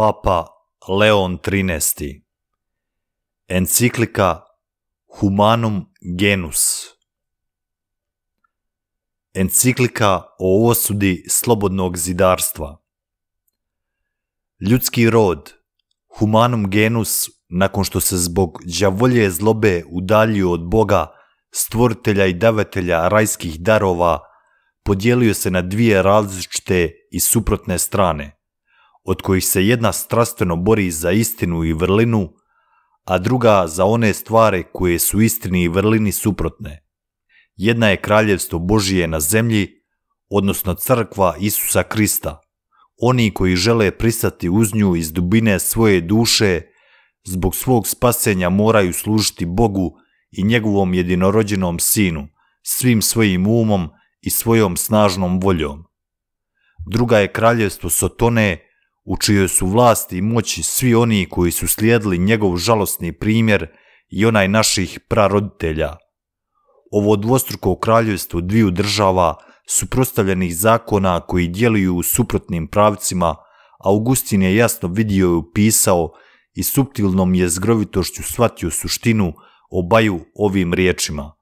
Papa Leon XIII. Enciklika Humanum Genus. Enciklika o osudi slobodnog zidarstva. Ljudski rod, humanum genus, nakon što se zbog đavolje zlobe udaljio od Boga, stvoritelja i davatelja rajskih darova, podijelio se na dvije različite i suprotne strane od kojih se jedna strastveno bori za istinu i vrlinu, a druga za one stvari koje su istini i vrlini suprotne. Jedna je kraljevstvo Božije na zemlji, odnosno crkva Isusa Krista. Oni koji žele pristati uz nju iz dubine svoje duše, zbog svog spasenja moraju služiti Bogu i njegovom jedinorođenom sinu, svim svojim umom i svojom snažnom voljom. Druga je kraljevstvo Sotone, u čijoj su vlasti i moći svi oni koji su slijedili njegov žalostni primjer i onaj naših praroditelja. Ovo dvostruko kraljevstvo dviju država suprostavljenih zakona koji djeluju u suprotnim pravcima, Augustin je jasno vidio i upisao i subtilnom je zgrovitošću shvatio suštinu obaju ovim riječima.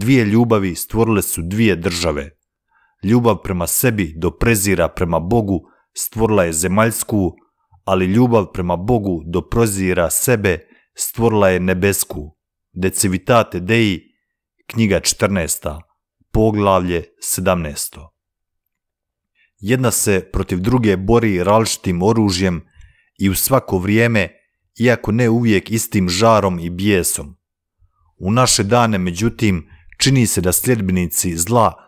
Dvije ljubavi stvorile su dvije države. Ljubav prema sebi do prezira prema Bogu, stvorila je zemaljsku, ali ljubav prema Bogu do prozira sebe stvorila je nebesku. Decivitate Dei, knjiga 14. poglavlje 17. Jedna se protiv druge bori ralštim oružjem i u svako vrijeme, iako ne uvijek istim žarom i bijesom. U naše dane, međutim, čini se da sljedbenici zla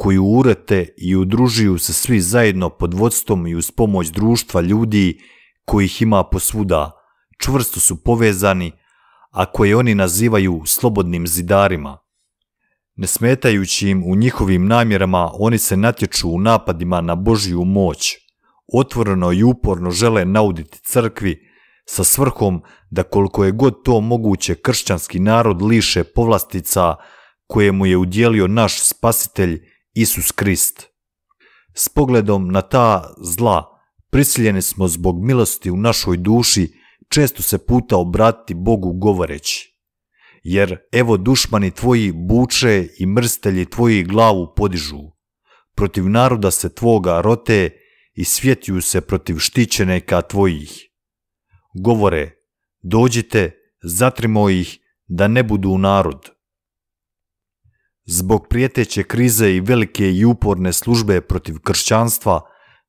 koju urete i udružuju se svi zajedno pod vodstvom i uz pomoć društva ljudi kojih ima posvuda, čvrsto su povezani, a koje oni nazivaju slobodnim zidarima. Ne smetajući im u njihovim namjerama, oni se natječu u napadima na Božju moć. Otvoreno i uporno žele nauditi crkvi sa svrhom da koliko je god to moguće kršćanski narod liše povlastica koje mu je udjelio naš spasitelj Isus Krist. S pogledom na ta zla prisiljeni smo zbog milosti u našoj duši često se puta obratiti Bogu govoreći. Jer evo dušmani tvoji buče i mrstelji tvoji glavu podižu. Protiv naroda se tvoga rote i svjetju se protiv štićeneka tvojih. Govore, dođite, zatrimo ih da ne budu narod. Zbog prijeteće krize i velike i uporne službe protiv kršćanstva,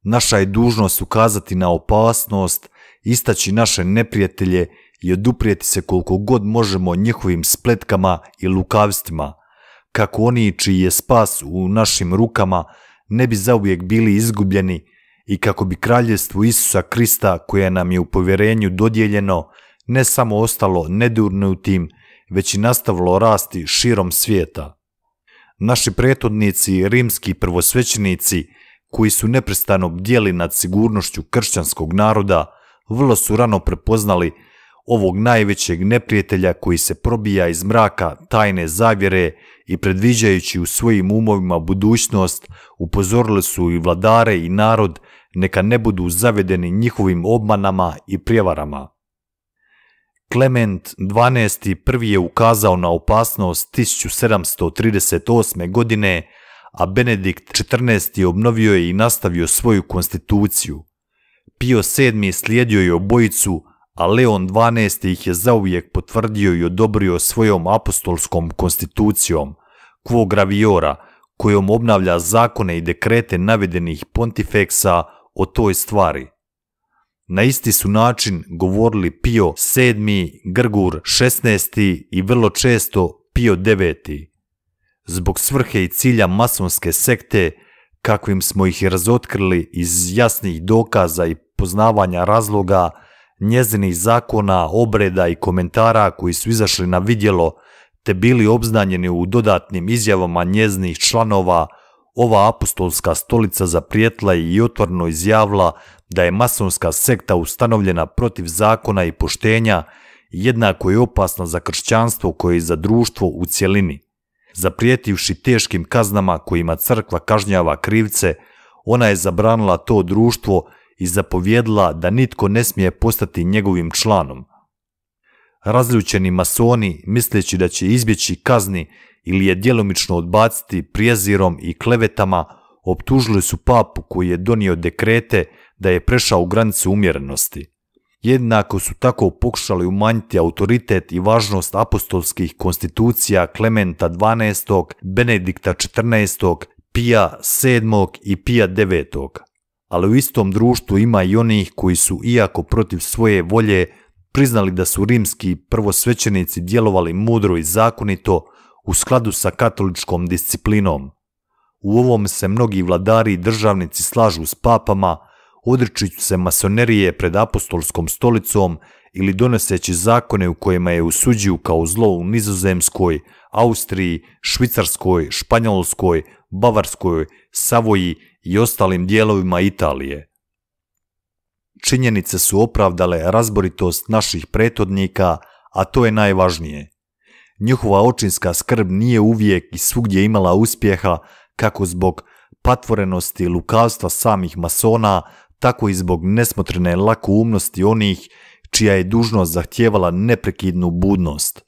naša je dužnost ukazati na opasnost, istaći naše neprijatelje i oduprijeti se koliko god možemo njihovim spletkama i lukavstvima, kako oni čiji je spas u našim rukama ne bi zauvijek bili izgubljeni i kako bi kraljevstvo Isusa Krista koje nam je u povjerenju dodijeljeno ne samo ostalo nedurnutim, već i nastavilo rasti širom svijeta. Naši pretodnici, rimski prvosvećenici, koji su neprestano bdjeli nad sigurnošću kršćanskog naroda, vrlo su rano prepoznali ovog najvećeg neprijatelja koji se probija iz mraka tajne zavjere i predviđajući u svojim umovima budućnost, upozorili su i vladare i narod neka ne budu zavedeni njihovim obmanama i prijevarama. Klement XII. prvi je ukazao na opasnost 1738. godine, a Benedikt XIV. obnovio je i nastavio svoju konstituciju. Pio VII. slijedio je obojicu, a Leon XII. ih je zauvijek potvrdio i odobrio svojom apostolskom konstitucijom, quo graviora, kojom obnavlja zakone i dekrete navedenih pontifeksa o toj stvari – na isti su način govorili Pio 7, Grgur 16. i vrlo često Pio 9. Zbog svrhe i cilja masonske sekte, kakvim smo ih razotkrili iz jasnih dokaza i poznavanja razloga, njezinih zakona, obreda i komentara koji su izašli na vidjelo te bili obznanjeni u dodatnim izjavama njeznih članova, ova apostolska stolica zaprijetla i otvorno izjavila da je masonska sekta ustanovljena protiv zakona i poštenja jednako je opasna za kršćanstvo koje je za društvo u cjelini. Zaprijetivši teškim kaznama kojima crkva kažnjava krivce, ona je zabranila to društvo i zapovjedila da nitko ne smije postati njegovim članom. Razljučeni masoni, misleći da će izbjeći kazni ili je djelomično odbaciti prijezirom i klevetama, optužili su papu koji je donio dekrete da je prešao granicu umjerenosti. Jednako su tako pokušali umanjiti autoritet i važnost apostolskih konstitucija Klementa XII, Benedikta XIV, Pija VII i Pija IX. Ali u istom društvu ima i onih koji su, iako protiv svoje volje, priznali da su rimski prvosvećenici djelovali mudro i zakonito u skladu sa katoličkom disciplinom. U ovom se mnogi vladari i državnici slažu s papama, odričući se masonerije pred apostolskom stolicom ili doneseći zakone u kojima je usuđuju kao zlo u Nizozemskoj, Austriji, Švicarskoj, Španjolskoj, Bavarskoj, Savoji i ostalim dijelovima Italije. Činjenice su opravdale razboritost naših pretodnika, a to je najvažnije. Njihova očinska skrb nije uvijek i svugdje imala uspjeha kako zbog patvorenosti lukavstva samih masona, tako i zbog nesmotrene lakoumnosti onih čija je dužnost zahtijevala neprekidnu budnost.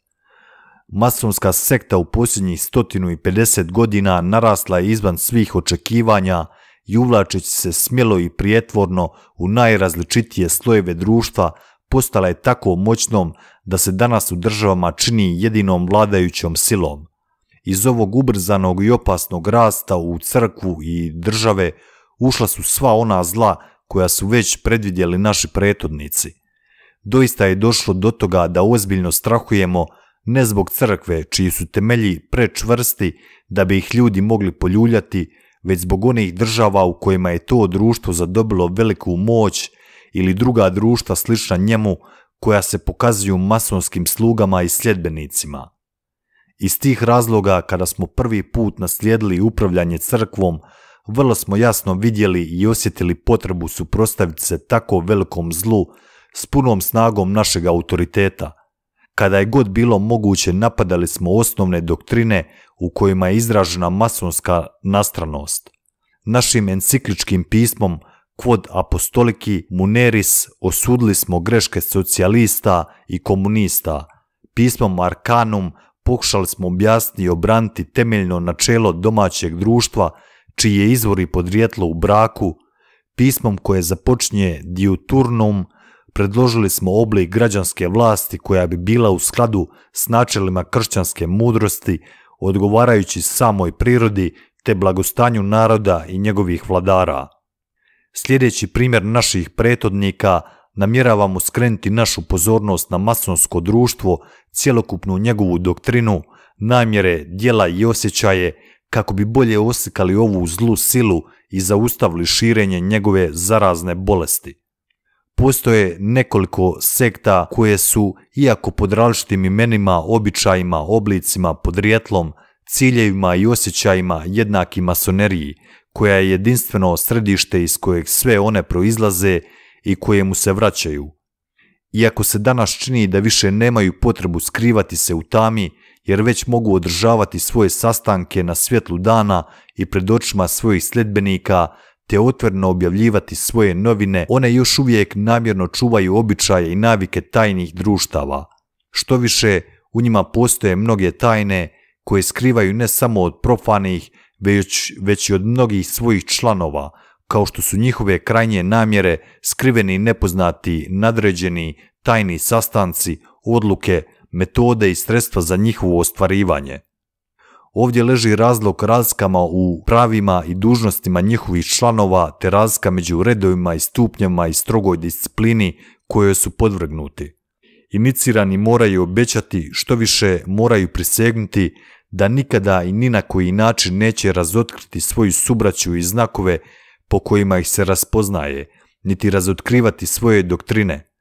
Masonska sekta u posljednjih 150 godina narasla je izvan svih očekivanja i uvlačeći se smjelo i prijetvorno u najrazličitije slojeve društva postala je tako moćnom da se danas u državama čini jedinom vladajućom silom. Iz ovog ubrzanog i opasnog rasta u crkvu i države ušla su sva ona zla koja su već predvidjeli naši pretodnici. Doista je došlo do toga da ozbiljno strahujemo ne zbog crkve čiji su temelji prečvrsti da bi ih ljudi mogli poljuljati, već zbog onih država u kojima je to društvo zadobilo veliku moć ili druga društva slična njemu koja se pokazuju masonskim slugama i sljedbenicima. Iz tih razloga kada smo prvi put naslijedili upravljanje crkvom, vrlo smo jasno vidjeli i osjetili potrebu suprostaviti se tako velikom zlu s punom snagom našeg autoriteta. Kada je god bilo moguće napadali smo osnovne doktrine u kojima je izražena masonska nastranost. Našim encikličkim pismom Quod apostoliki muneris osudili smo greške socijalista i komunista. Pismom Arkanum pokušali smo objasniti i obraniti temeljno načelo domaćeg društva – čiji je izvor i podrijetlo u braku, pismom koje započinje diuturnum, predložili smo oblik građanske vlasti koja bi bila u skladu s načelima kršćanske mudrosti, odgovarajući samoj prirodi te blagostanju naroda i njegovih vladara. Sljedeći primjer naših pretodnika namjeravamo skrenuti našu pozornost na masonsko društvo, cjelokupnu njegovu doktrinu, namjere, dijela i osjećaje, kako bi bolje osikali ovu zlu silu i zaustavili širenje njegove zarazne bolesti. Postoje nekoliko sekta koje su, iako pod različitim imenima, običajima, oblicima, podrijetlom, ciljevima i osjećajima jednaki masoneriji, koja je jedinstveno središte iz kojeg sve one proizlaze i koje mu se vraćaju. Iako se danas čini da više nemaju potrebu skrivati se u tami, jer već mogu održavati svoje sastanke na svjetlu dana i pred očima svojih sljedbenika, te otvoreno objavljivati svoje novine, one još uvijek namjerno čuvaju običaje i navike tajnih društava. Što više, u njima postoje mnoge tajne koje skrivaju ne samo od profanih, već, već i od mnogih svojih članova, kao što su njihove krajnje namjere, skriveni nepoznati, nadređeni, tajni sastanci, odluke, metode i sredstva za njihovo ostvarivanje. Ovdje leži razlog razkama u pravima i dužnostima njihovih članova te razlika među redovima i stupnjama i strogoj disciplini koje su podvrgnuti. Inicirani moraju obećati što više moraju prisegnuti da nikada i ni na koji način neće razotkriti svoju subraću i znakove po kojima ih se raspoznaje, niti razotkrivati svoje doktrine.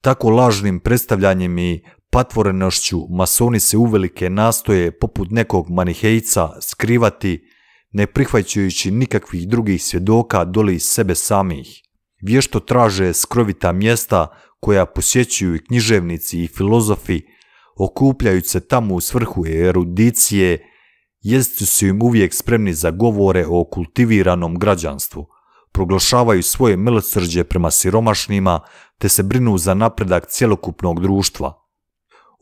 Tako lažnim predstavljanjem i patvorenošću masoni se uvelike nastoje poput nekog manihejca skrivati, ne prihvaćajući nikakvih drugih svjedoka doli iz sebe samih. Vješto traže skrovita mjesta koja posjećuju i književnici i filozofi, okupljajući se tamo u svrhu erudicije, jesti su im uvijek spremni za govore o kultiviranom građanstvu, proglašavaju svoje milosrđe prema siromašnima te se brinu za napredak cjelokupnog društva –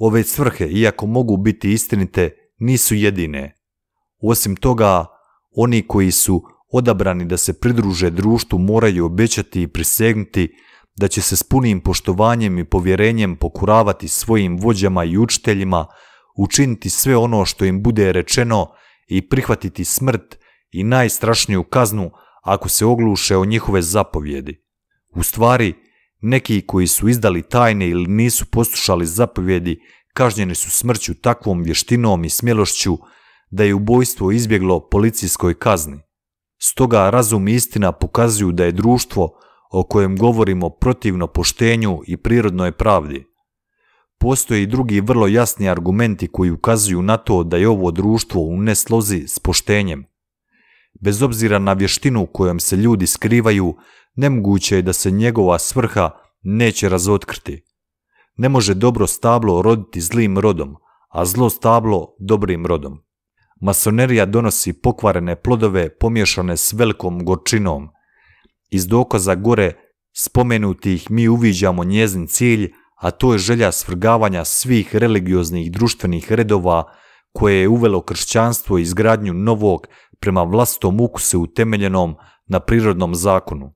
Ove svrhe, iako mogu biti istinite, nisu jedine. Osim toga, oni koji su odabrani da se pridruže društvu moraju obećati i prisegnuti da će se s punim poštovanjem i povjerenjem pokuravati svojim vođama i učiteljima, učiniti sve ono što im bude rečeno i prihvatiti smrt i najstrašniju kaznu ako se ogluše o njihove zapovjedi. U stvari, neki koji su izdali tajne ili nisu poslušali zapovjedi kažnjeni su smrću takvom vještinom i smjelošću da je ubojstvo izbjeglo policijskoj kazni. Stoga razum i istina pokazuju da je društvo o kojem govorimo protivno poštenju i prirodnoj pravdi. Postoje i drugi vrlo jasni argumenti koji ukazuju na to da je ovo društvo u neslozi s poštenjem. Bez obzira na vještinu kojom se ljudi skrivaju, nemoguće je da se njegova svrha neće razotkriti. Ne može dobro stablo roditi zlim rodom, a zlo stablo dobrim rodom. Masonerija donosi pokvarene plodove pomješane s velikom gorčinom. Iz dokaza gore spomenutih mi uviđamo njezin cilj, a to je želja svrgavanja svih religioznih društvenih redova koje je uvelo kršćanstvo i izgradnju novog prema vlastom ukuse utemeljenom na prirodnom zakonu.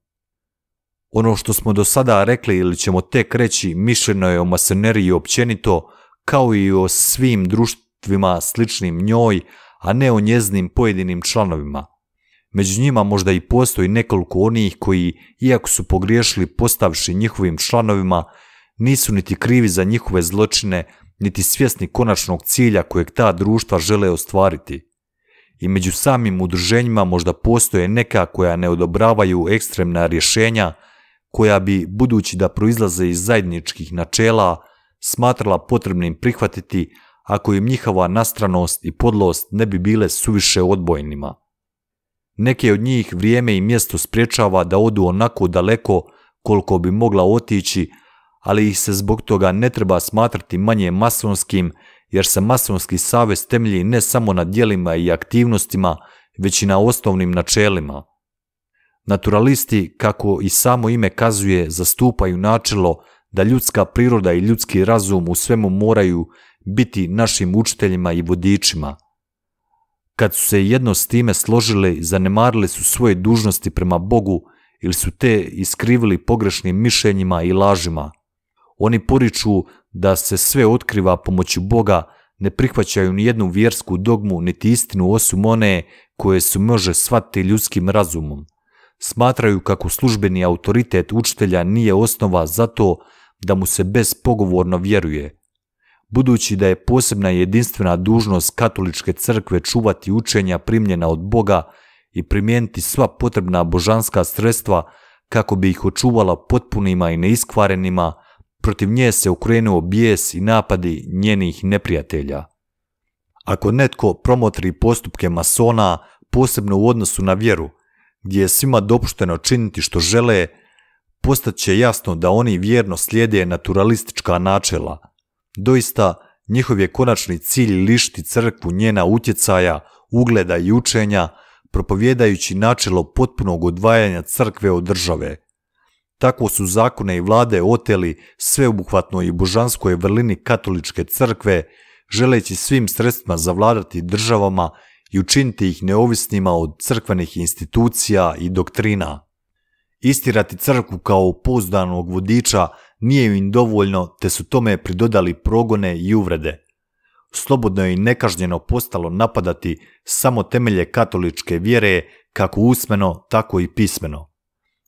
Ono što smo do sada rekli ili ćemo tek reći mišljeno je o masoneriji općenito, kao i o svim društvima sličnim njoj, a ne o njeznim pojedinim članovima. Među njima možda i postoji nekoliko onih koji, iako su pogriješili postavši njihovim članovima, nisu niti krivi za njihove zločine, niti svjesni konačnog cilja kojeg ta društva žele ostvariti. I među samim udruženjima možda postoje neka koja ne odobravaju ekstremna rješenja, koja bi, budući da proizlaze iz zajedničkih načela, smatrala potrebnim prihvatiti ako im njihova nastranost i podlost ne bi bile suviše odbojnima. Neke od njih vrijeme i mjesto spriječava da odu onako daleko koliko bi mogla otići, ali ih se zbog toga ne treba smatrati manje masonskim, jer se masonski savez temelji ne samo na dijelima i aktivnostima, već i na osnovnim načelima – Naturalisti, kako i samo ime kazuje, zastupaju načelo da ljudska priroda i ljudski razum u svemu moraju biti našim učiteljima i vodičima. Kad su se jedno s time složili, zanemarili su svoje dužnosti prema Bogu ili su te iskrivili pogrešnim mišljenjima i lažima. Oni poriču da se sve otkriva pomoću Boga, ne prihvaćaju ni jednu vjersku dogmu niti istinu osim one koje su može shvatiti ljudskim razumom. Smatraju kako službeni autoritet učitelja nije osnova za to da mu se bezpogovorno vjeruje, budući da je posebna jedinstvena dužnost katoličke crkve čuvati učenja primljena od Boga i primijeniti sva potrebna božanska sredstva kako bi ih očuvala potpunima i neiskvarenima, protiv nje se okrenuo bijes i napadi njenih neprijatelja. Ako netko promotri postupke masona, posebno u odnosu na vjeru, gdje je svima dopušteno činiti što žele, će jasno da oni vjerno slijede naturalistička načela. Doista, njihov je konačni cilj lišiti crkvu njena utjecaja, ugleda i učenja, propovjedajući načelo potpunog odvajanja crkve od države. Tako su zakone i vlade oteli sveobuhvatno i božanskoj vrlini katoličke crkve, želeći svim sredstvima zavladati državama i učiniti ih neovisnima od crkvenih institucija i doktrina. Istirati crkvu kao pouzdanog vodiča nije im dovoljno te su tome pridodali progone i uvrede. Slobodno je i nekažnjeno postalo napadati samo temelje katoličke vjere kako usmeno, tako i pismeno.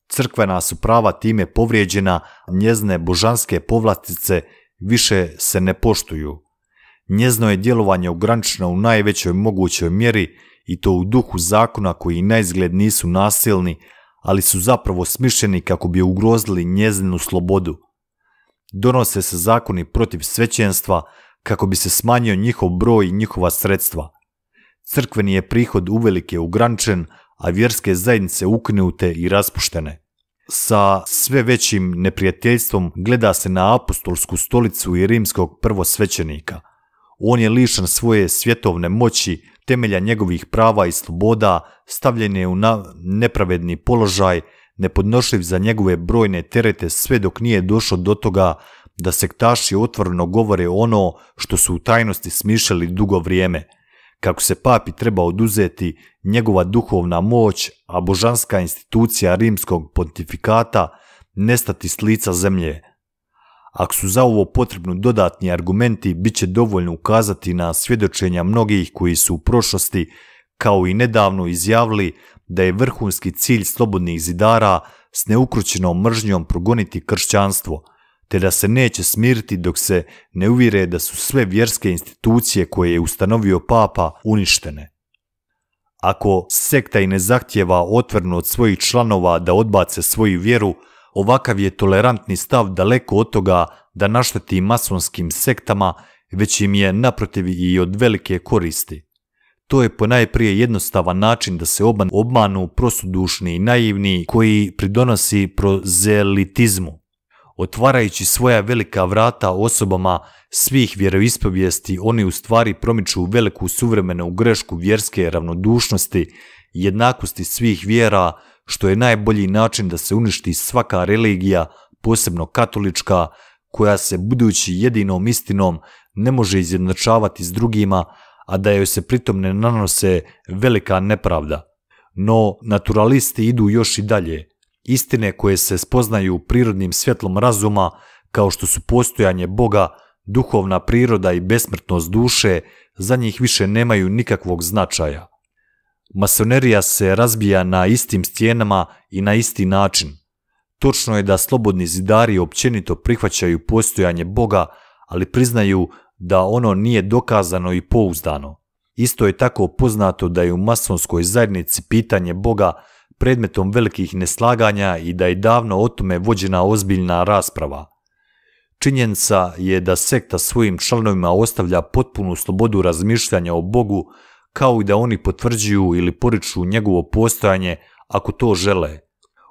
Crkvena su prava time povrijeđena, njezne božanske povlastice više se ne poštuju. Njezno je djelovanje ograničeno u najvećoj mogućoj mjeri i to u duhu zakona koji na izgled nisu nasilni, ali su zapravo smišljeni kako bi ugrozili njezinu slobodu. Donose se zakoni protiv svećenstva kako bi se smanjio njihov broj i njihova sredstva. Crkveni je prihod uvelike ograničen a vjerske zajednice uknute i raspuštene. Sa sve većim neprijateljstvom gleda se na apostolsku stolicu i rimskog prvosvećenika – on je lišan svoje svjetovne moći, temelja njegovih prava i sloboda, stavljen je u nepravedni položaj, nepodnošljiv za njegove brojne terete sve dok nije došlo do toga da sektaši otvoreno govore ono što su u tajnosti smišljali dugo vrijeme. Kako se papi treba oduzeti njegova duhovna moć, a božanska institucija rimskog pontifikata nestati s lica zemlje, ako su za ovo potrebno dodatni argumenti, bit će dovoljno ukazati na svjedočenja mnogih koji su u prošlosti, kao i nedavno izjavili da je vrhunski cilj slobodnih zidara s neukrućenom mržnjom progoniti kršćanstvo, te da se neće smiriti dok se ne uvjere da su sve vjerske institucije koje je ustanovio papa uništene. Ako sekta i ne zahtjeva otvrno od svojih članova da odbace svoju vjeru, ovakav je tolerantni stav daleko od toga da našteti masonskim sektama, već im je naprotiv i od velike koristi. To je ponajprije jednostavan način da se obmanu prosudušni i naivni koji pridonosi prozelitizmu, otvarajući svoja velika vrata osobama svih vjeroispovijesti oni u stvari promiču veliku suvremenu grešku vjerske ravnodušnosti, jednakosti svih vjera što je najbolji način da se uništi svaka religija, posebno katolička, koja se budući jedinom istinom ne može izjednačavati s drugima, a da joj se pritom ne nanose velika nepravda. No, naturalisti idu još i dalje. Istine koje se spoznaju prirodnim svjetlom razuma, kao što su postojanje Boga, duhovna priroda i besmrtnost duše, za njih više nemaju nikakvog značaja. Masonerija se razbija na istim stjenama i na isti način. Točno je da slobodni zidari općenito prihvaćaju postojanje Boga, ali priznaju da ono nije dokazano i pouzdano. Isto je tako poznato da je u masonskoj zajednici pitanje Boga predmetom velikih neslaganja i da je davno o tome vođena ozbiljna rasprava. Činjenica je da sekta svojim članovima ostavlja potpunu slobodu razmišljanja o Bogu, kao i da oni potvrđuju ili poriču njegovo postojanje ako to žele.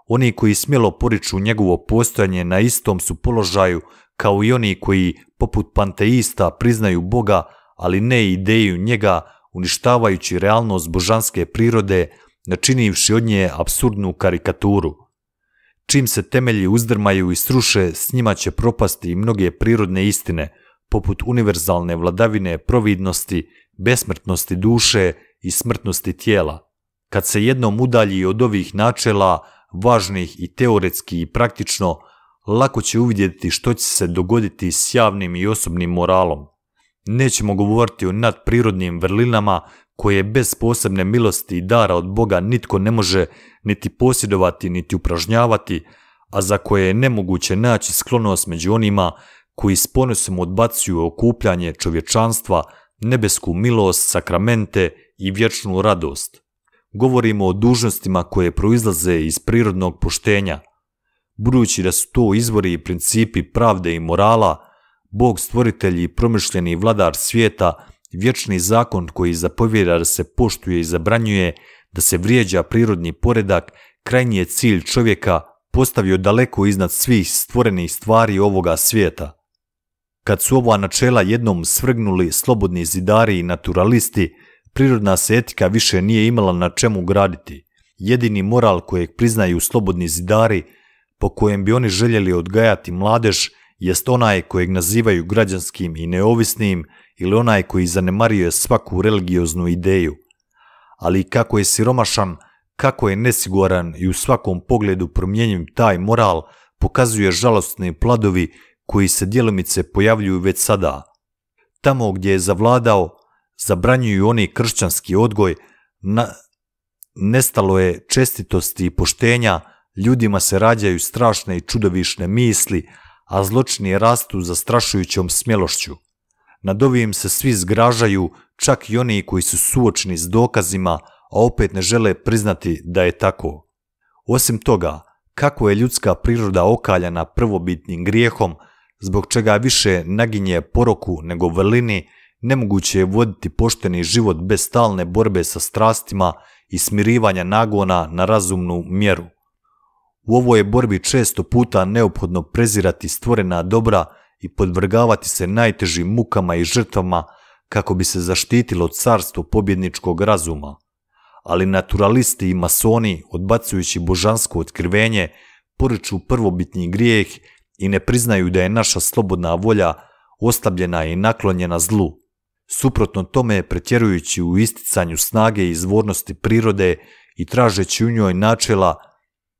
Oni koji smjelo poriču njegovo postojanje na istom su položaju kao i oni koji, poput panteista, priznaju Boga, ali ne ideju njega, uništavajući realnost božanske prirode, načinivši od nje absurdnu karikaturu. Čim se temelji uzdrmaju i sruše, s njima će propasti i mnoge prirodne istine, poput univerzalne vladavine providnosti, besmrtnosti duše i smrtnosti tijela, kad se jednom udalji od ovih načela, važnih i teoretski i praktično, lako će uvidjeti što će se dogoditi s javnim i osobnim moralom. Nećemo govoriti o nadprirodnim vrlinama koje bez posebne milosti i dara od Boga nitko ne može niti posjedovati niti upražnjavati, a za koje je nemoguće naći sklonost među onima koji s ponosom odbacuju okupljanje čovječanstva nebesku milost, sakramente i vječnu radost. Govorimo o dužnostima koje proizlaze iz prirodnog poštenja. Budući da su to izvori i principi pravde i morala, Bog stvoritelj i promišljeni vladar svijeta, vječni zakon koji zapovjera da se poštuje i zabranjuje, da se vrijeđa prirodni poredak, krajnji je cilj čovjeka postavio daleko iznad svih stvorenih stvari ovoga svijeta. Kad su ova načela jednom svrgnuli slobodni zidari i naturalisti, prirodna se etika više nije imala na čemu graditi. Jedini moral kojeg priznaju slobodni zidari, po kojem bi oni željeli odgajati mladež, jest onaj kojeg nazivaju građanskim i neovisnim ili onaj koji zanemaruje svaku religioznu ideju. Ali kako je siromašan, kako je nesiguran i u svakom pogledu promjenjiv taj moral, pokazuje žalostni pladovi koji se djelomice pojavljuju već sada. Tamo gdje je zavladao, zabranjuju oni kršćanski odgoj, nestalo je čestitosti i poštenja, ljudima se rađaju strašne i čudovišne misli, a zločini rastu zastrašujućom smjelošću. Nad ovim se svi zgražaju, čak i oni koji su suočni s dokazima, a opet ne žele priznati da je tako. Osim toga, kako je ljudska priroda okaljana prvobitnim grijehom, zbog čega više naginje poroku nego vrlini, nemoguće je voditi pošteni život bez stalne borbe sa strastima i smirivanja nagona na razumnu mjeru. U ovoj borbi često puta neophodno prezirati stvorena dobra i podvrgavati se najtežim mukama i žrtvama kako bi se zaštitilo carstvo pobjedničkog razuma. Ali naturalisti i masoni, odbacujući božansko otkrivenje, poriču prvobitni grijeh i ne priznaju da je naša slobodna volja oslabljena i naklonjena zlu. Suprotno tome, pretjerujući u isticanju snage i izvornosti prirode i tražeći u njoj načela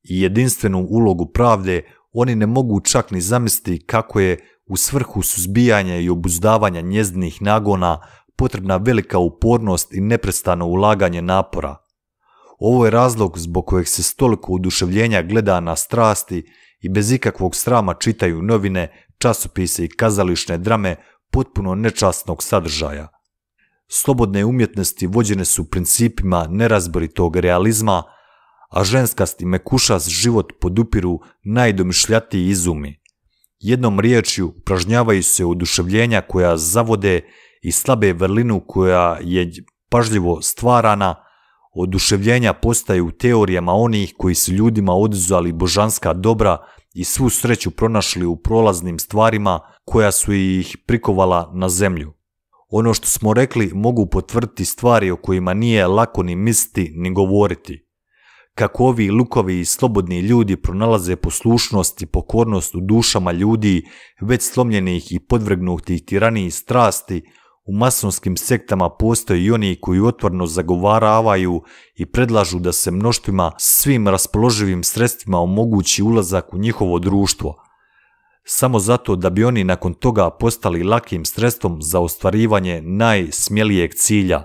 i jedinstvenu ulogu pravde, oni ne mogu čak ni zamisliti kako je u svrhu suzbijanja i obuzdavanja njezdnih nagona potrebna velika upornost i neprestano ulaganje napora. Ovo je razlog zbog kojeg se stoliko toliko oduševljenja gleda na strasti i bez ikakvog srama čitaju novine, časopise i kazališne drame potpuno nečasnog sadržaja. Slobodne umjetnosti vođene su principima nerazboritog realizma, a ženskasti mekušas život podupiru najdomišljatiji izumi. Jednom riječju pražnjavaju se oduševljenja koja zavode i slabe vrlinu koja je pažljivo stvarana, oduševljenja postaju u teorijama onih koji su ljudima oduzali božanska dobra i svu sreću pronašli u prolaznim stvarima koja su ih prikovala na zemlju. Ono što smo rekli mogu potvrditi stvari o kojima nije lako ni misliti ni govoriti. Kako ovi lukovi i slobodni ljudi pronalaze poslušnost i pokornost u dušama ljudi već slomljenih i podvrgnutih tiraniji strasti, u masonskim sektama postoje i oni koji otvorno zagovaravaju i predlažu da se mnoštvima svim raspoloživim sredstvima omogući ulazak u njihovo društvo, samo zato da bi oni nakon toga postali lakim sredstvom za ostvarivanje najsmjelijeg cilja.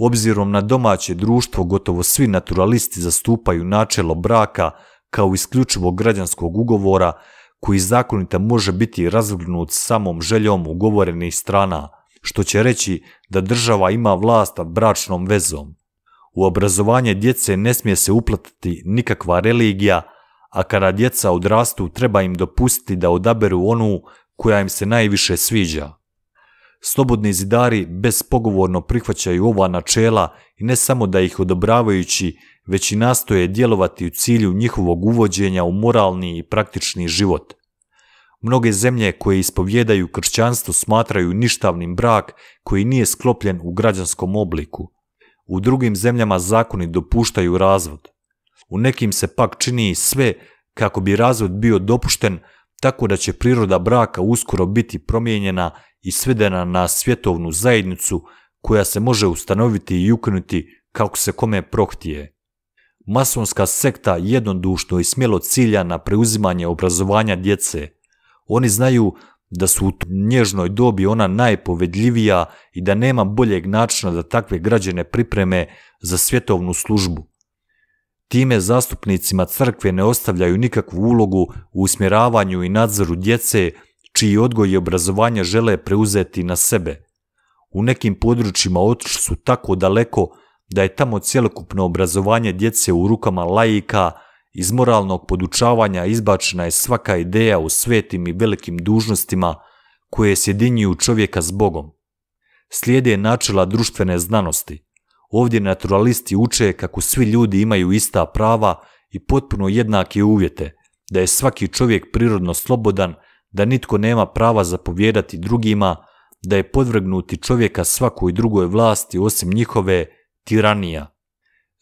Obzirom na domaće društvo gotovo svi naturalisti zastupaju načelo braka kao isključivo građanskog ugovora koji zakonita može biti razvrgnut samom željom ugovorenih strana što će reći da država ima vlast nad bračnom vezom. U obrazovanje djece ne smije se uplatiti nikakva religija, a kada djeca odrastu treba im dopustiti da odaberu onu koja im se najviše sviđa. Slobodni zidari bezpogovorno prihvaćaju ova načela i ne samo da ih odobravajući, već i nastoje djelovati u cilju njihovog uvođenja u moralni i praktični život. Mnoge zemlje koje ispovjedaju kršćanstvo smatraju ništavnim brak koji nije sklopljen u građanskom obliku. U drugim zemljama zakoni dopuštaju razvod. U nekim se pak čini sve kako bi razvod bio dopušten tako da će priroda braka uskoro biti promijenjena i svedena na svjetovnu zajednicu koja se može ustanoviti i ukinuti kako se kome prohtije. Masonska sekta jednodušno i smjelo cilja na preuzimanje obrazovanja djece – oni znaju da su u nježnoj dobi ona najpovedljivija i da nema boljeg načina da takve građane pripreme za svjetovnu službu. Time zastupnicima crkve ne ostavljaju nikakvu ulogu u usmjeravanju i nadzoru djece čiji odgoj i obrazovanje žele preuzeti na sebe. U nekim područjima otišli su tako daleko da je tamo cjelokupno obrazovanje djece u rukama lajika, iz moralnog podučavanja izbačena je svaka ideja u svetim i velikim dužnostima koje sjedinjuju čovjeka s Bogom. Slijede načela društvene znanosti. Ovdje naturalisti uče kako svi ljudi imaju ista prava i potpuno jednake uvjete, da je svaki čovjek prirodno slobodan, da nitko nema prava zapovjedati drugima, da je podvrgnuti čovjeka svakoj drugoj vlasti osim njihove tiranija.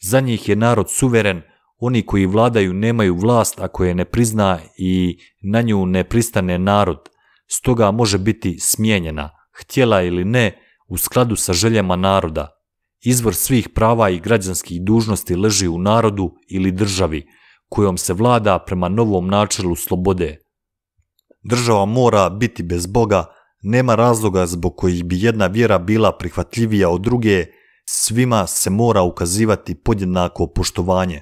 Za njih je narod suveren, oni koji vladaju nemaju vlast ako je ne prizna i na nju ne pristane narod, stoga može biti smijenjena, htjela ili ne, u skladu sa željama naroda. Izvor svih prava i građanskih dužnosti leži u narodu ili državi, kojom se vlada prema novom načelu slobode. Država mora biti bez Boga, nema razloga zbog kojih bi jedna vjera bila prihvatljivija od druge, svima se mora ukazivati podjednako poštovanje.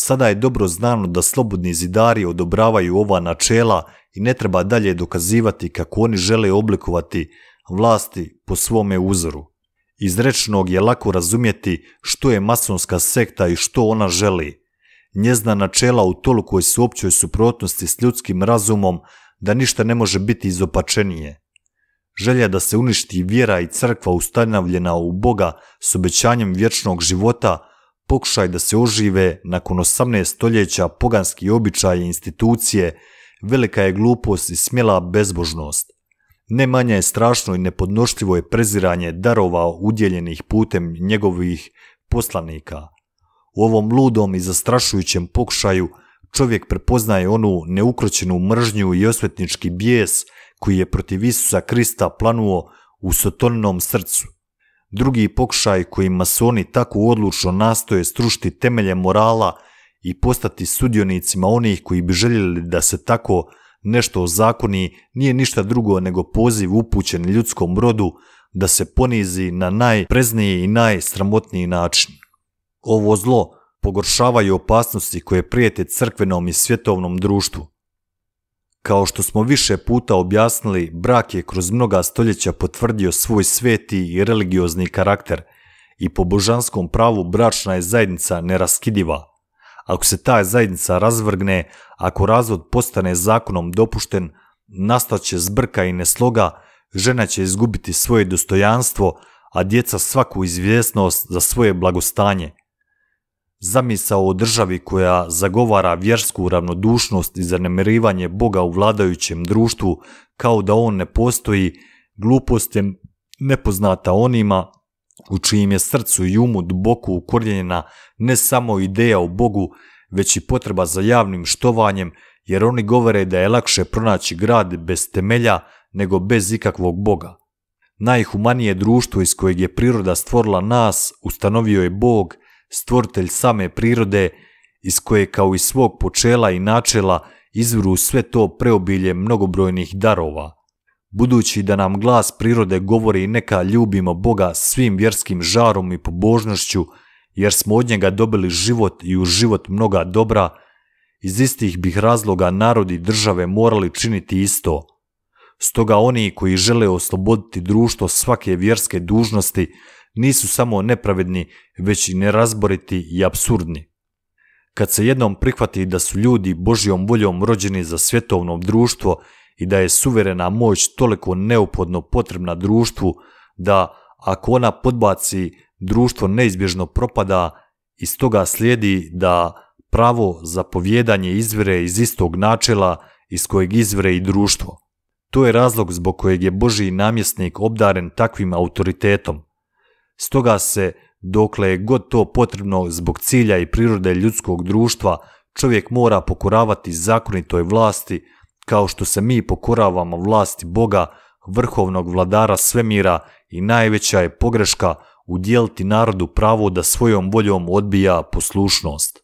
Sada je dobro znano da slobodni zidari odobravaju ova načela i ne treba dalje dokazivati kako oni žele oblikovati vlasti po svome uzoru. Iz rečnog je lako razumjeti što je masonska sekta i što ona želi. Njezna načela u tolikoj su općoj suprotnosti s ljudskim razumom da ništa ne može biti izopačenije. Želja da se uništi vjera i crkva ustanavljena u Boga s obećanjem vječnog života pokušaj da se ožive nakon 18 stoljeća poganski običaje i institucije, velika je glupost i smjela bezbožnost. Ne manje je strašno i nepodnošljivo je preziranje darova udjeljenih putem njegovih poslanika. U ovom ludom i zastrašujućem pokušaju čovjek prepoznaje onu neukroćenu mržnju i osvetnički bijes koji je protiv Isusa Krista planuo u sotoninom srcu drugi pokušaj koji masoni tako odlučno nastoje strušiti temelje morala i postati sudionicima onih koji bi željeli da se tako nešto zakoni nije ništa drugo nego poziv upućen ljudskom rodu da se ponizi na najprezniji i najsramotniji način. Ovo zlo pogoršavaju opasnosti koje prijete crkvenom i svjetovnom društvu, kao što smo više puta objasnili, brak je kroz mnoga stoljeća potvrdio svoj sveti i religiozni karakter i po božanskom pravu bračna je zajednica neraskidiva. Ako se ta zajednica razvrgne, ako razvod postane zakonom dopušten, će zbrka i nesloga, žena će izgubiti svoje dostojanstvo, a djeca svaku izvjesnost za svoje blagostanje – Zamisao o državi koja zagovara vjersku ravnodušnost i zanemirivanje Boga u vladajućem društvu kao da on ne postoji, glupost je nepoznata onima u čijim je srcu i umu duboko ukorjenjena ne samo ideja o Bogu, već i potreba za javnim štovanjem, jer oni govore da je lakše pronaći grad bez temelja nego bez ikakvog Boga. Najhumanije društvo iz kojeg je priroda stvorila nas, ustanovio je Bog – stvoritelj same prirode, iz koje kao i svog počela i načela izvru sve to preobilje mnogobrojnih darova. Budući da nam glas prirode govori neka ljubimo Boga svim vjerskim žarom i pobožnošću, jer smo od njega dobili život i u život mnoga dobra, iz istih bih razloga narodi države morali činiti isto. Stoga oni koji žele osloboditi društvo svake vjerske dužnosti nisu samo nepravedni, već i nerazboriti i absurdni. Kad se jednom prihvati da su ljudi Božjom voljom rođeni za svjetovno društvo i da je suverena moć toliko neophodno potrebna društvu da ako ona podbaci društvo neizbježno propada i stoga slijedi da pravo zapovjedanje izvire iz istog načela iz kojeg izvire i društvo. To je razlog zbog kojeg je Božji namjesnik obdaren takvim autoritetom. Stoga se, dokle je god to potrebno zbog cilja i prirode ljudskog društva, čovjek mora pokoravati zakonitoj vlasti kao što se mi pokoravamo vlasti Boga, vrhovnog vladara svemira i najveća je pogreška udjeliti narodu pravo da svojom voljom odbija poslušnost.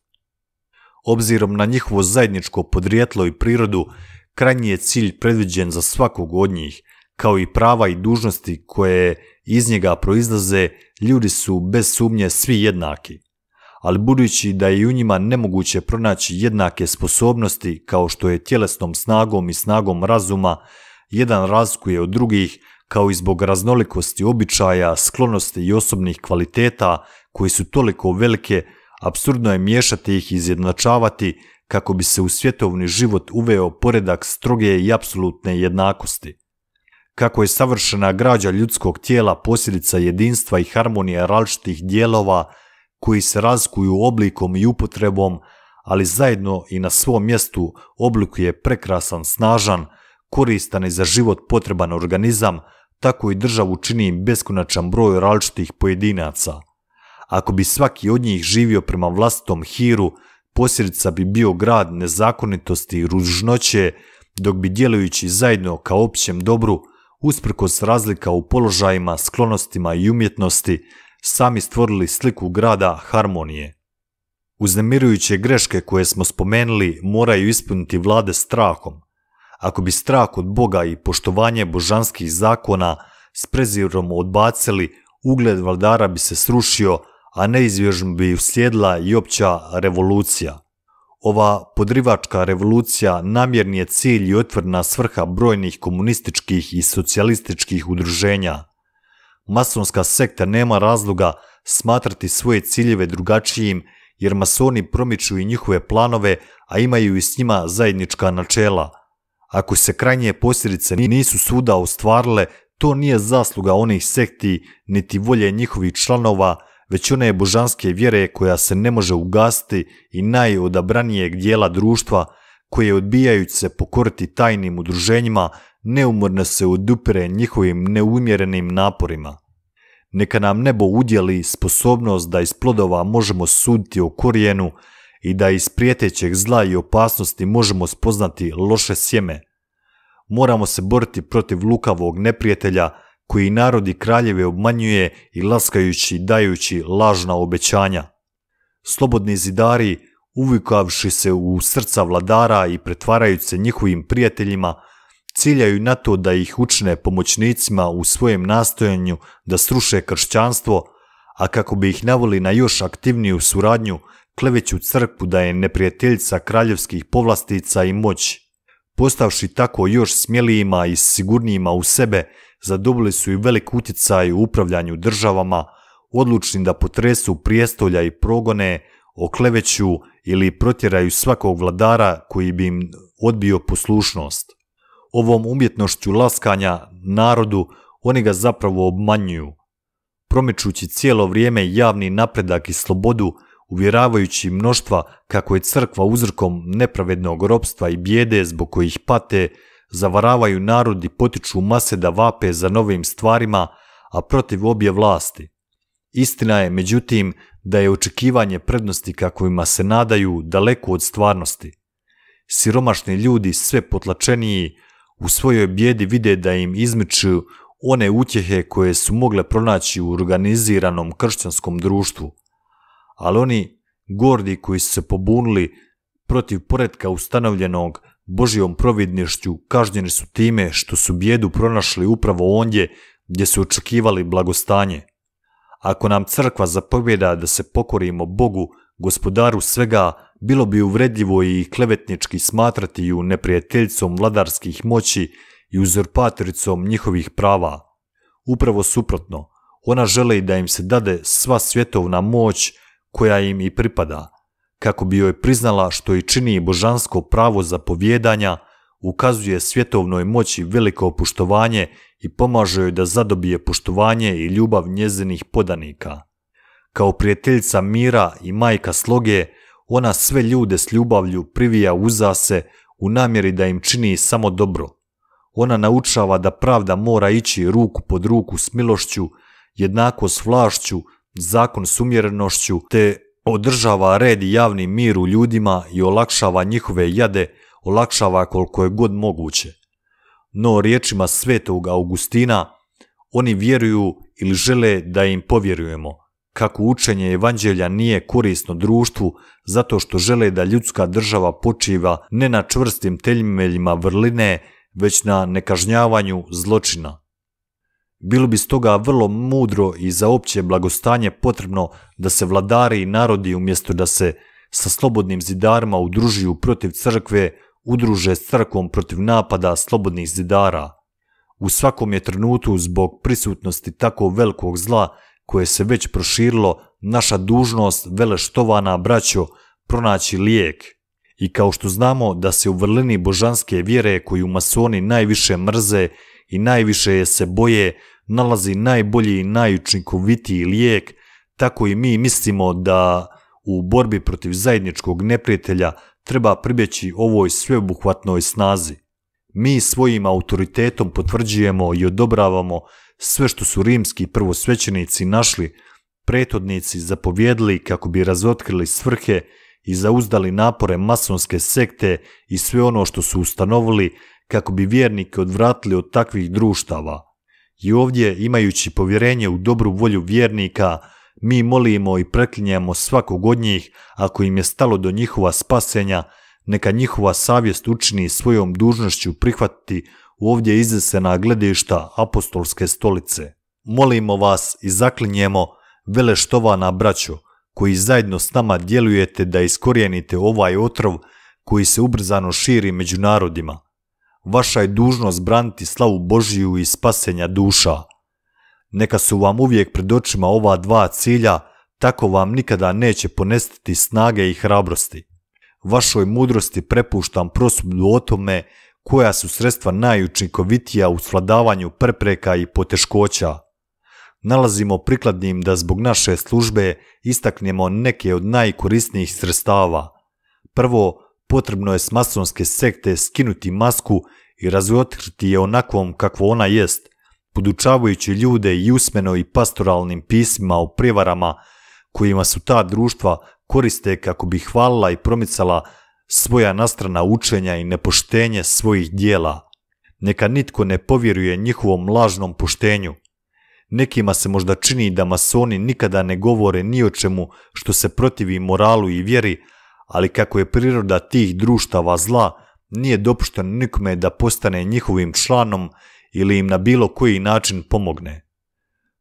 Obzirom na njihovo zajedničko podrijetlo i prirodu, krajnji je cilj predviđen za svakog od njih, kao i prava i dužnosti koje je iz njega proizlaze, ljudi su bez sumnje svi jednaki. Ali budući da je u njima nemoguće pronaći jednake sposobnosti kao što je tjelesnom snagom i snagom razuma, jedan razkuje od drugih kao i zbog raznolikosti običaja, sklonosti i osobnih kvaliteta koji su toliko velike, absurdno je miješati ih i izjednačavati kako bi se u svjetovni život uveo poredak stroge i apsolutne jednakosti kako je savršena građa ljudskog tijela posljedica jedinstva i harmonije različitih dijelova koji se razkuju oblikom i upotrebom, ali zajedno i na svom mjestu oblikuje prekrasan, snažan, koristan i za život potreban organizam, tako i državu čini beskonačan broj različitih pojedinaca. Ako bi svaki od njih živio prema vlastitom hiru, posljedica bi bio grad nezakonitosti i ružnoće, dok bi djelujući zajedno kao općem dobru, usprkos razlika u položajima, sklonostima i umjetnosti, sami stvorili sliku grada harmonije. Uznemirujuće greške koje smo spomenuli moraju ispuniti vlade strahom. Ako bi strah od Boga i poštovanje božanskih zakona s prezirom odbacili, ugled vladara bi se srušio, a neizvježno bi uslijedila i opća revolucija. Ova podrivačka revolucija namjerni je cilj i otvrna svrha brojnih komunističkih i socijalističkih udruženja. Masonska sekta nema razloga smatrati svoje ciljeve drugačijim jer masoni promiču i njihove planove, a imaju i s njima zajednička načela. Ako se krajnje posljedice nisu suda ostvarile, to nije zasluga onih sekti niti volje njihovih članova, već one božanske vjere koja se ne može ugasti i najodabranijeg dijela društva koje odbijajući se pokoriti tajnim udruženjima neumorno se odupire njihovim neumjerenim naporima. Neka nam nebo udjeli sposobnost da iz plodova možemo suditi o korijenu i da iz prijetećeg zla i opasnosti možemo spoznati loše sjeme. Moramo se boriti protiv lukavog neprijatelja koji narodi kraljeve obmanjuje i laskajući dajući lažna obećanja. Slobodni zidari, uvikavši se u srca vladara i pretvarajući se njihovim prijateljima, ciljaju na to da ih učne pomoćnicima u svojem nastojanju da sruše kršćanstvo, a kako bi ih navoli na još aktivniju suradnju, kleveću crkvu da je neprijateljica kraljevskih povlastica i moći. Postavši tako još smjelijima i sigurnijima u sebe, zadobili su i velik utjecaj u upravljanju državama, odlučni da potresu prijestolja i progone, okleveću ili protjeraju svakog vladara koji bi im odbio poslušnost. Ovom umjetnošću laskanja narodu oni ga zapravo obmanjuju, promičući cijelo vrijeme javni napredak i slobodu, uvjeravajući mnoštva kako je crkva uzrkom nepravednog ropstva i bijede zbog kojih pate, zavaravaju narod i potiču mase da vape za novim stvarima, a protiv obje vlasti. Istina je, međutim, da je očekivanje prednosti kakvima se nadaju daleko od stvarnosti. Siromašni ljudi sve potlačeniji u svojoj bijedi vide da im izmiču one utjehe koje su mogle pronaći u organiziranom kršćanskom društvu. Ali oni, gordi koji su se pobunili protiv poredka ustanovljenog, Božijom providnišću kažnjeni su time što su bijedu pronašli upravo ondje gdje su očekivali blagostanje. Ako nam crkva zapovjeda da se pokorimo Bogu, gospodaru svega, bilo bi uvredljivo i klevetnički smatrati ju neprijateljicom vladarskih moći i uzurpatoricom njihovih prava. Upravo suprotno, ona želi da im se dade sva svjetovna moć koja im i pripada – kako bi joj priznala što i čini božansko pravo zapovjedanja, ukazuje svjetovnoj moći veliko opuštovanje i pomaže joj da zadobije poštovanje i ljubav njezinih podanika. Kao prijateljica mira i majka sloge, ona sve ljude s ljubavlju privija uzase u namjeri da im čini samo dobro. Ona naučava da pravda mora ići ruku pod ruku s milošću, jednako s vlašću, zakon s umjerenošću te održava red i javni mir u ljudima i olakšava njihove jade, olakšava koliko je god moguće. No riječima svetog Augustina oni vjeruju ili žele da im povjerujemo, kako učenje evanđelja nije korisno društvu zato što žele da ljudska država počiva ne na čvrstim teljmeljima vrline, već na nekažnjavanju zločina. Bilo bi stoga vrlo mudro i za opće blagostanje potrebno da se vladari i narodi umjesto da se sa slobodnim zidarima udružuju protiv crkve, udruže s crkvom protiv napada slobodnih zidara. U svakom je trenutu zbog prisutnosti tako velikog zla koje se već proširilo, naša dužnost veleštovana braćo pronaći lijek. I kao što znamo da se u vrlini božanske vjere koju masoni najviše mrze i najviše je se boje nalazi najbolji i najučinkovitiji lijek, tako i mi mislimo da u borbi protiv zajedničkog neprijatelja treba pribjeći ovoj sveobuhvatnoj snazi. Mi svojim autoritetom potvrđujemo i odobravamo sve što su rimski prvosvećenici našli, pretodnici zapovjedili kako bi razotkrili svrhe i zauzdali napore masonske sekte i sve ono što su ustanovili kako bi vjernike odvratili od takvih društava. I ovdje, imajući povjerenje u dobru volju vjernika, mi molimo i preklinjamo svakog od njih, ako im je stalo do njihova spasenja, neka njihova savjest učini svojom dužnošću prihvatiti ovdje iznesena gledišta apostolske stolice. Molimo vas i zaklinjemo, veleštovana braćo, koji zajedno s nama djelujete da iskorijenite ovaj otrov koji se ubrzano širi među narodima. Vaša je dužnost braniti slavu Božiju i spasenja duša. Neka su vam uvijek pred očima ova dva cilja, tako vam nikada neće ponestiti snage i hrabrosti. Vašoj mudrosti prepuštam prosudu o tome koja su sredstva najučinkovitija u svladavanju prepreka i poteškoća. Nalazimo prikladnim da zbog naše službe istaknemo neke od najkorisnijih sredstava. Prvo, potrebno je s masonske sekte skinuti masku i razotkriti je onakvom kakvo ona jest, podučavajući ljude i usmeno i pastoralnim pismima o prevarama kojima su ta društva koriste kako bi hvalila i promicala svoja nastrana učenja i nepoštenje svojih dijela. Neka nitko ne povjeruje njihovom lažnom poštenju. Nekima se možda čini da masoni nikada ne govore ni o čemu što se protivi moralu i vjeri, ali kako je priroda tih društava zla, nije dopušteno nikome da postane njihovim članom ili im na bilo koji način pomogne.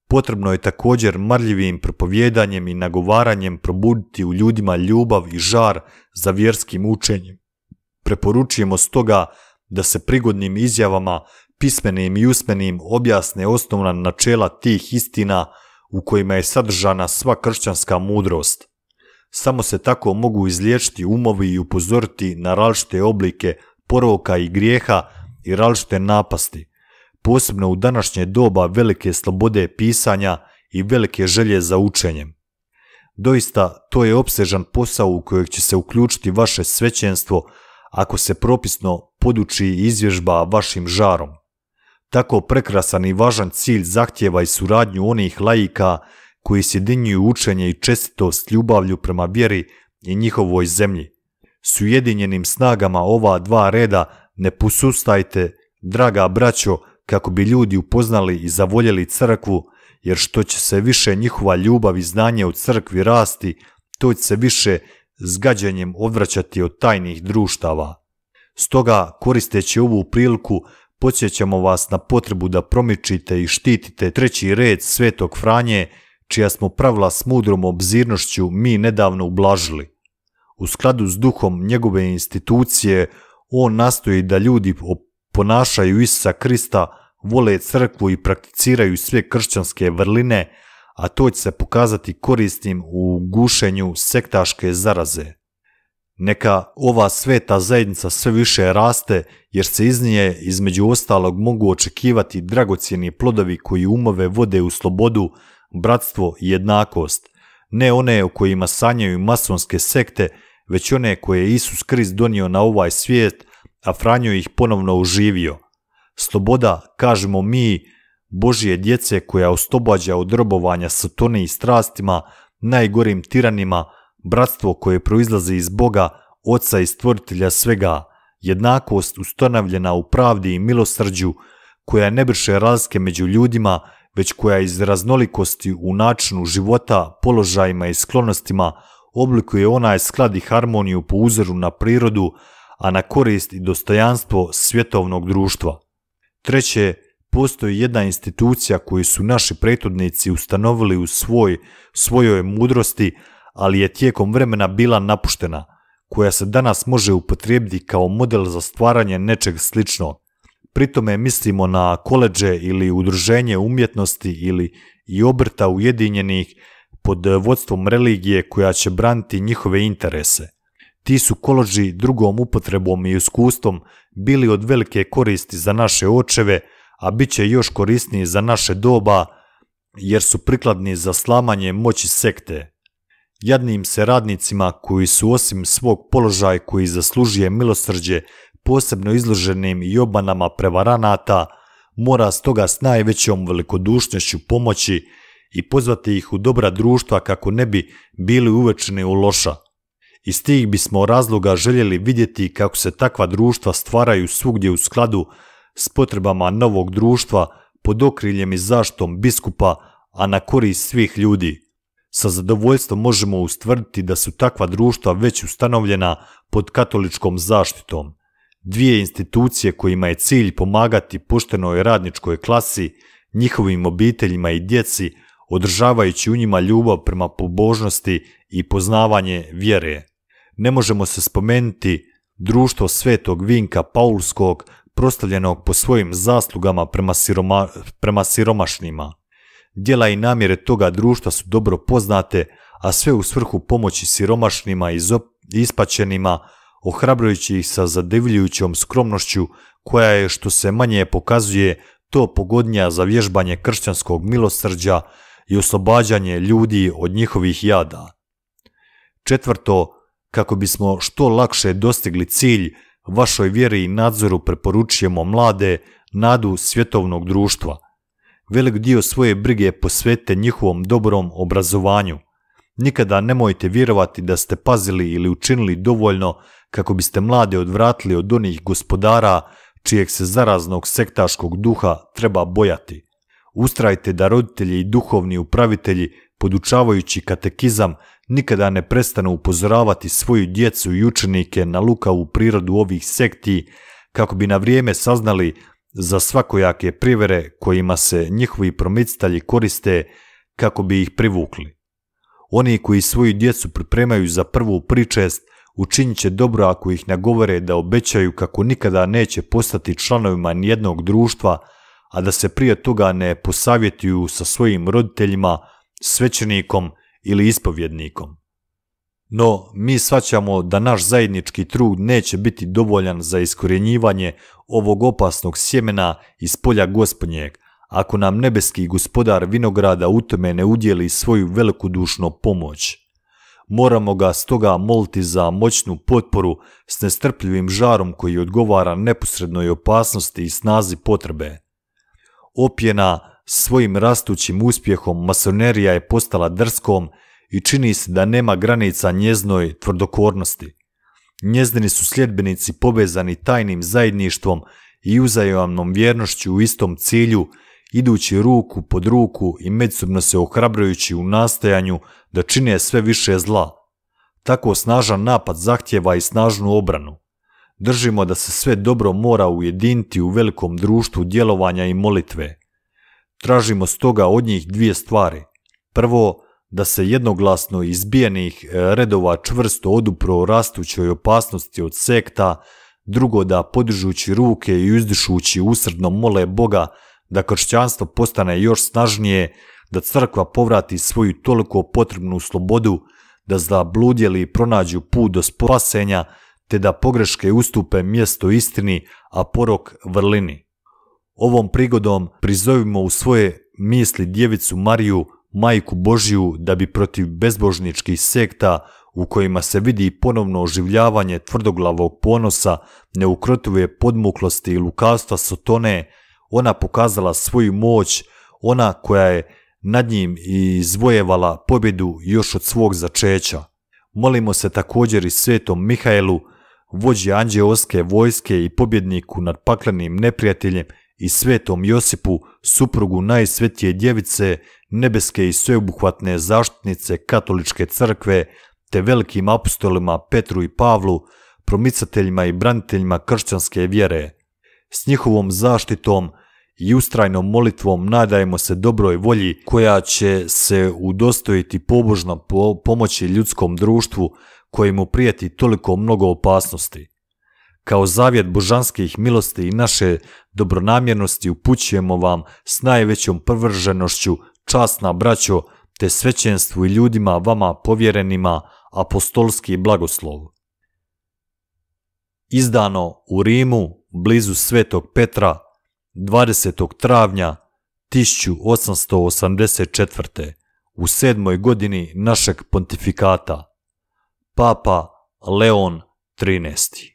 Potrebno je također marljivim propovjedanjem i nagovaranjem probuditi u ljudima ljubav i žar za vjerskim učenjem. Preporučujemo stoga da se prigodnim izjavama, pismenim i usmenim objasne osnovna načela tih istina u kojima je sadržana sva kršćanska mudrost – samo se tako mogu izliječiti umovi i upozoriti na različite oblike poroka i grijeha i različite napasti, posebno u današnje doba velike slobode pisanja i velike želje za učenjem. Doista, to je opsežan posao u kojeg će se uključiti vaše svećenstvo ako se propisno poduči i izvježba vašim žarom. Tako prekrasan i važan cilj zahtjeva i suradnju onih laika koji sjedinjuju učenje i čestitost ljubavlju prema vjeri i njihovoj zemlji. S ujedinjenim snagama ova dva reda ne posustajte, draga braćo, kako bi ljudi upoznali i zavoljeli crkvu, jer što će se više njihova ljubav i znanje u crkvi rasti, to će se više zgađanjem odvraćati od tajnih društava. Stoga, koristeći ovu priliku, podsjećamo vas na potrebu da promičite i štitite treći red Svetog Franje – čija smo pravila s mudrom obzirnošću mi nedavno ublažili. U skladu s duhom njegove institucije, on nastoji da ljudi ponašaju Isusa Krista, vole crkvu i prakticiraju sve kršćanske vrline, a to će se pokazati korisnim u gušenju sektaške zaraze. Neka ova sveta zajednica sve više raste, jer se iz nje između ostalog mogu očekivati dragocjeni plodovi koji umove vode u slobodu, bratstvo i jednakost, ne one o kojima sanjaju masonske sekte, već one koje je Isus Krist donio na ovaj svijet, a Franjo ih ponovno uživio. Sloboda, kažemo mi, Božije djece koja ostobađa od robovanja satone i strastima, najgorim tiranima, bratstvo koje proizlazi iz Boga, Oca i Stvoritelja svega, jednakost ustanavljena u pravdi i milosrđu, koja ne brše razlike među ljudima već koja iz raznolikosti u načinu života, položajima i sklonostima oblikuje onaj sklad i harmoniju po uzoru na prirodu, a na korist i dostojanstvo svjetovnog društva. Treće, postoji jedna institucija koju su naši prethodnici ustanovili u svoj, svojoj mudrosti, ali je tijekom vremena bila napuštena, koja se danas može upotrijebiti kao model za stvaranje nečeg sličnog pritome mislimo na koleđe ili udruženje umjetnosti ili i obrta ujedinjenih pod vodstvom religije koja će braniti njihove interese. Ti su kolođi drugom upotrebom i iskustvom bili od velike koristi za naše očeve, a bit će još korisniji za naše doba jer su prikladni za slamanje moći sekte. Jadnim se radnicima koji su osim svog položaja koji zaslužuje milosrđe posebno izloženim i obanama prevaranata, mora stoga s najvećom velikodušnošću pomoći i pozvati ih u dobra društva kako ne bi bili uvečeni u loša. Iz tih bismo razloga željeli vidjeti kako se takva društva stvaraju svugdje u skladu s potrebama novog društva pod okriljem i zaštom biskupa, a na korist svih ljudi. Sa zadovoljstvom možemo ustvrditi da su takva društva već ustanovljena pod katoličkom zaštitom. Dvije institucije kojima je cilj pomagati poštenoj radničkoj klasi, njihovim obiteljima i djeci, održavajući u njima ljubav prema pobožnosti i poznavanje vjere. Ne možemo se spomenuti društvo svetog Vinka Paulskog prostavljenog po svojim zaslugama prema, siroma, prema siromašnima. Djela i namjere toga društva su dobro poznate, a sve u svrhu pomoći siromašnima i ispaćenima, ohrabrujući ih sa zadivljujućom skromnošću koja je što se manje pokazuje to pogodnija za vježbanje kršćanskog milosrđa i oslobađanje ljudi od njihovih jada. Četvrto, kako bismo što lakše dostigli cilj, vašoj vjeri i nadzoru preporučujemo mlade nadu svjetovnog društva. Velik dio svoje brige posvete njihovom dobrom obrazovanju – Nikada nemojte vjerovati da ste pazili ili učinili dovoljno kako biste mlade odvratili od onih gospodara čijeg se zaraznog sektaškog duha treba bojati. Ustrajte da roditelji i duhovni upravitelji, podučavajući katekizam, nikada ne prestanu upozoravati svoju djecu i učenike na lukavu prirodu ovih sekti kako bi na vrijeme saznali za svakojake privere kojima se njihovi promicitelji koriste kako bi ih privukli. Oni koji svoju djecu pripremaju za prvu pričest učinit će dobro ako ih nagovore da obećaju kako nikada neće postati članovima nijednog društva, a da se prije toga ne posavjetuju sa svojim roditeljima, svećenikom ili ispovjednikom. No, mi svaćamo da naš zajednički trud neće biti dovoljan za iskorjenjivanje ovog opasnog sjemena iz polja gospodnjeg, ako nam nebeski gospodar vinograda u tome ne udjeli svoju velikodušnu pomoć. Moramo ga stoga moliti za moćnu potporu s nestrpljivim žarom koji odgovara neposrednoj opasnosti i snazi potrebe. Opjena svojim rastućim uspjehom masonerija je postala drskom i čini se da nema granica njeznoj tvrdokornosti. Njezdini su sljedbenici povezani tajnim zajedništvom i uzajamnom vjernošću u istom cilju – idući ruku pod ruku i međusobno se ohrabrujući u nastajanju da čine sve više zla. Tako snažan napad zahtjeva i snažnu obranu. Držimo da se sve dobro mora ujediniti u velikom društvu djelovanja i molitve. Tražimo stoga od njih dvije stvari. Prvo, da se jednoglasno izbijenih e, redova čvrsto odupro rastućoj opasnosti od sekta, drugo da podižući ruke i uzdišući usrdno mole Boga da kršćanstvo postane još snažnije, da crkva povrati svoju toliko potrebnu slobodu, da zabludjeli pronađu put do spasenja, te da pogreške ustupe mjesto istini, a porok vrlini. Ovom prigodom prizovimo u svoje misli djevicu Mariju, majku Božiju, da bi protiv bezbožničkih sekta u kojima se vidi ponovno oživljavanje tvrdoglavog ponosa, neukrotive podmuklosti i lukavstva sotone, ona pokazala svoju moć, ona koja je nad njim i izvojevala pobjedu još od svog začeća. Molimo se također i svetom Mihajlu, vođi anđeoske vojske i pobjedniku nad paklenim neprijateljem i svetom Josipu, suprugu najsvetije djevice, nebeske i sveobuhvatne zaštitnice katoličke crkve, te velikim apostolima Petru i Pavlu, promicateljima i braniteljima kršćanske vjere. S njihovom zaštitom – i ustrajnom molitvom nadajemo se dobroj volji koja će se udostojiti pobožno pomoći ljudskom društvu kojemu prijeti toliko mnogo opasnosti. Kao zavjet božanskih milosti i naše dobronamjernosti upućujemo vam s najvećom prvrženošću časna braćo te svećenstvu i ljudima vama povjerenima apostolski blagoslov. Izdano u Rimu blizu Svetog Petra 20. travnja 1884. u sedmoj godini našeg pontifikata, Papa Leon XIII.